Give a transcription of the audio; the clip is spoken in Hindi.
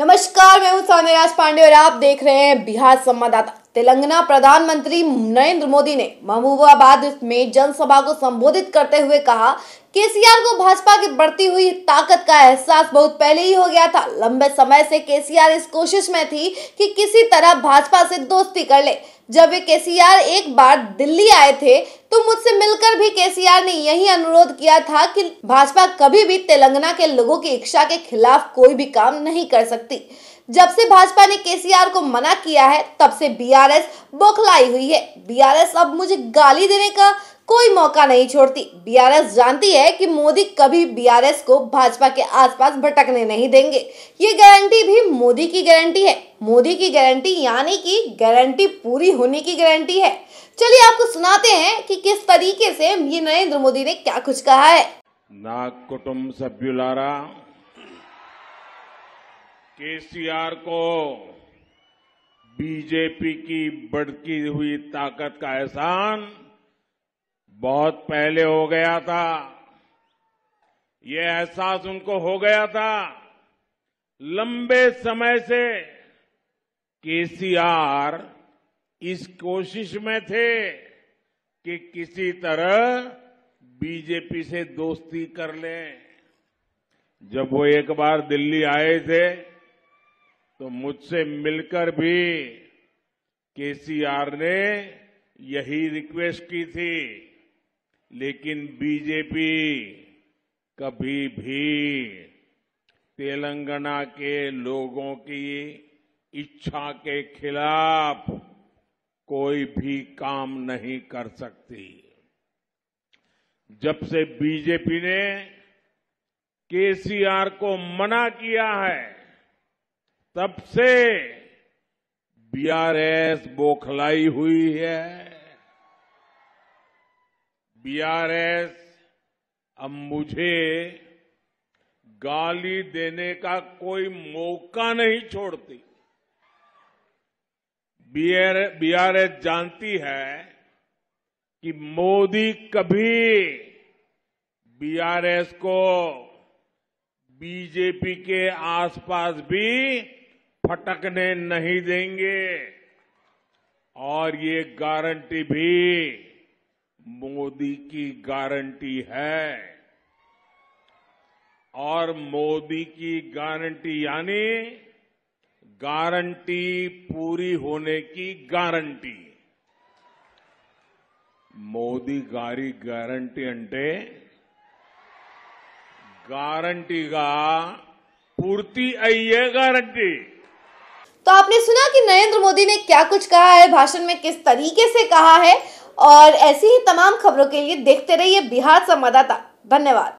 नमस्कार मैं हूँ सौम्यराज पांडे और आप देख रहे हैं बिहार संवाददाता तेलंगाना प्रधानमंत्री नरेंद्र मोदी ने महबूबाबाद में जनसभा को संबोधित करते हुए कहा केसीआर को भाजपा की बढ़ती हुई ताकत का एहसास बहुत पहले ही हो गया था लंबे समय से केसीआर इस कोशिश में थी कि किसी तरह भाजपा से दोस्ती कर ले जब केसीआर एक बार दिल्ली आए थे तो मुझसे मिलकर भी केसीआर ने यही अनुरोध किया था कि भाजपा कभी भी तेलंगाना के लोगों की इच्छा के खिलाफ कोई भी काम नहीं कर सकती जब से भाजपा ने केसीआर को मना किया है तब से बीआरएस बौखलाई हुई है बीआरएस अब मुझे गाली देने का कोई मौका नहीं छोड़ती बीआरएस जानती है कि मोदी कभी बीआरएस को भाजपा के आसपास भटकने नहीं देंगे ये गारंटी भी मोदी की गारंटी है मोदी की गारंटी यानी कि गारंटी पूरी होने की गारंटी है चलिए आपको सुनाते हैं कि किस तरीके से ये नरेंद्र मोदी ने क्या कुछ कहा है ना कुटुम्ब सभ्युलारा केसीआर को बीजेपी की बढ़ती हुई ताकत का एहसान बहुत पहले हो गया था ये एहसास उनको हो गया था लंबे समय से केसीआर इस कोशिश में थे कि किसी तरह बीजेपी से दोस्ती कर लें जब वो एक बार दिल्ली आए थे तो मुझसे मिलकर भी केसीआर ने यही रिक्वेस्ट की थी लेकिन बीजेपी कभी भी तेलंगाना के लोगों की इच्छा के खिलाफ कोई भी काम नहीं कर सकती जब से बीजेपी ने केसीआर को मना किया है तब से बीआरएस बोखलाई हुई है बीआरएस अब मुझे गाली देने का कोई मौका नहीं छोड़ती बीआरएस जानती है कि मोदी कभी बीआरएस को बीजेपी के आसपास भी फटकने नहीं देंगे और ये गारंटी भी मोदी की गारंटी है और मोदी की गारंटी यानी गारंटी पूरी होने की गारंटी मोदी गारी गारंटी अंटे गारंटी का पूर्ति आई है गारंटी तो आपने सुना कि नरेंद्र मोदी ने क्या कुछ कहा है भाषण में किस तरीके से कहा है और ऐसी ही तमाम खबरों के लिए देखते रहिए बिहार संवाददाता धन्यवाद